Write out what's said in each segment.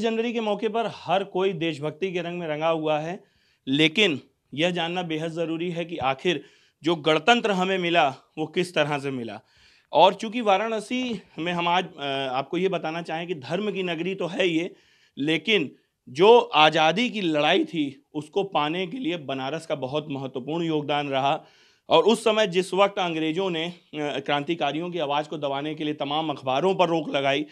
जनवरी के मौके पर हर कोई देशभक्ति के रंग में रंगा हुआ है लेकिन यह जानना बेहद ज़रूरी है कि आखिर जो गणतंत्र हमें मिला वो किस तरह से मिला और चूंकि वाराणसी में हम आज आपको ये बताना चाहें कि धर्म की नगरी तो है ये लेकिन जो आज़ादी की लड़ाई थी उसको पाने के लिए बनारस का बहुत महत्वपूर्ण योगदान रहा और उस समय जिस वक्त अंग्रेज़ों ने क्रांतिकारियों की आवाज़ को दबाने के लिए तमाम अखबारों पर रोक लगाई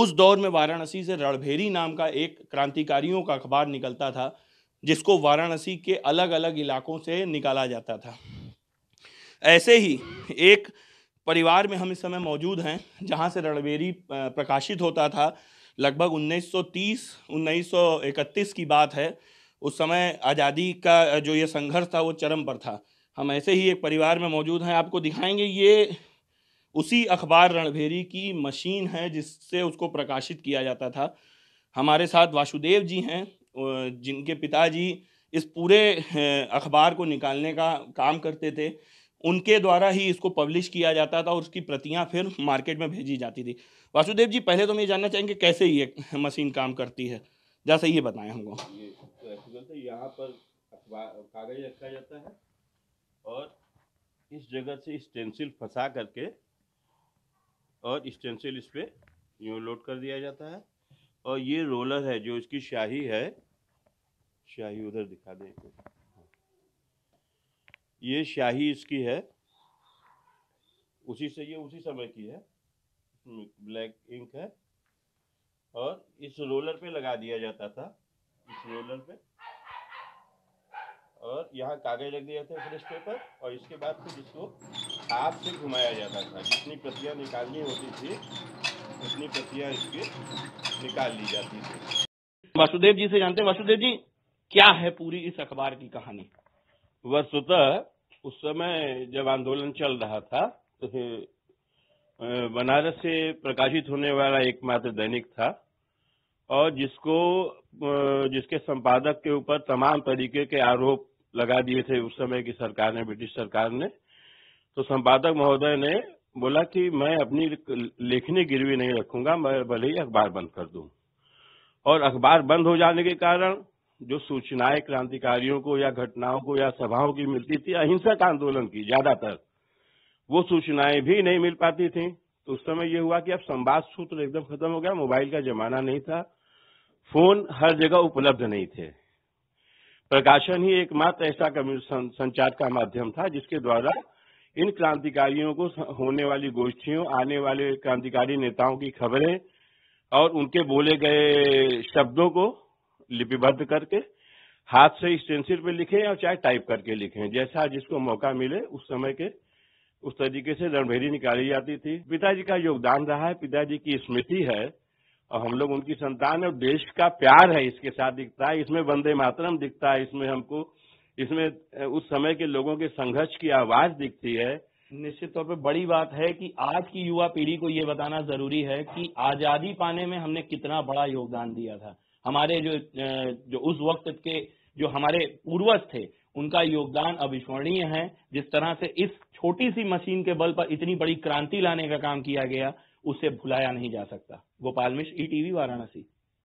उस दौर में वाराणसी से रणभेरी नाम का एक क्रांतिकारियों का अखबार निकलता था जिसको वाराणसी के अलग अलग इलाकों से निकाला जाता था ऐसे ही एक परिवार में हम इस समय मौजूद हैं जहाँ से रणबेरी प्रकाशित होता था लगभग 1930 1931 की बात है उस समय आज़ादी का जो ये संघर्ष था वो चरम पर था हम ऐसे ही एक परिवार में मौजूद हैं आपको दिखाएंगे ये उसी अखबार रणभेरी की मशीन है जिससे उसको प्रकाशित किया जाता था हमारे साथ वासुदेव जी हैं जिनके पिताजी इस पूरे अखबार को निकालने का काम करते थे उनके द्वारा ही इसको पब्लिश किया जाता था और उसकी प्रतियां फिर मार्केट में भेजी जाती थी वासुदेव जी पहले तो हम ये जानना चाहेंगे कैसे ये मशीन काम करती है जैसे ये बताएं हमको तो तो यहाँ पर कागज रखा जाता है और इस जगह से स्टेंसिल फंसा करके और स्टेंसिल इस पर यूँ लोड कर दिया जाता है और ये रोलर है जो इसकी शाही है शाही उधर दिखा दें ये शाही इसकी है उसी से ये उसी समय की है ब्लैक इंक है और इस रोलर पे लगा दिया जाता था इस रोलर पे और यहाँ कागज रख दिया था फ्रेश पेपर और इसके बाद फिर इसको हाथ से घुमाया जाता था जितनी प्रतियाँ निकालनी होती थी उतनी प्रतियाँ इसके निकाल ली जाती थी वासुदेव जी से जानते हैं वासुदेव जी क्या है पूरी इस अखबार की कहानी वस्तुतः उस समय जब आंदोलन चल रहा था तो बनारस से प्रकाशित होने वाला एकमात्र दैनिक था और जिसको जिसके संपादक के ऊपर तमाम तरीके के आरोप लगा दिए थे उस समय की सरकार ने ब्रिटिश सरकार ने तो संपादक महोदय ने बोला कि मैं अपनी लेखनी गिरवी नहीं रखूंगा मैं भले ही अखबार बंद कर दू और अखबार बंद हो जाने के कारण जो सूचनाएं क्रांतिकारियों को या घटनाओं को या सभाओं की मिलती थी अहिंसक आंदोलन की ज्यादातर वो सूचनाएं भी नहीं मिल पाती थी तो उस समय ये हुआ कि अब संवाद सूत्र एकदम खत्म हो गया मोबाइल का जमाना नहीं था फोन हर जगह उपलब्ध नहीं थे प्रकाशन ही एकमात्र ऐसा संचार का माध्यम था जिसके द्वारा इन क्रांतिकारियों को होने वाली गोष्ठियों आने वाले क्रांतिकारी नेताओं की खबरें और उनके बोले गए शब्दों को लिपिबद्ध करके हाथ से स्टेंसिल पे लिखें या चाहे टाइप करके लिखें जैसा जिसको मौका मिले उस समय के उस तरीके से रणभेरी निकाली जाती थी पिताजी का योगदान रहा है पिताजी की स्मृति है और हम लोग उनकी संतान है देश का प्यार है इसके साथ दिखता है इसमें वंदे मातरम दिखता है इसमें हमको इसमें उस समय के लोगों के संघर्ष की आवाज दिखती है निश्चित तौर पर बड़ी बात है कि आज की युवा पीढ़ी को ये बताना जरूरी है कि आजादी पाने में हमने कितना बड़ा योगदान दिया था हमारे जो जो उस वक्त के जो हमारे पूर्वज थे उनका योगदान अविस्मरणीय है जिस तरह से इस छोटी सी मशीन के बल पर इतनी बड़ी क्रांति लाने का काम किया गया उसे भुलाया नहीं जा सकता Gopal Mishra E e TV Varanasi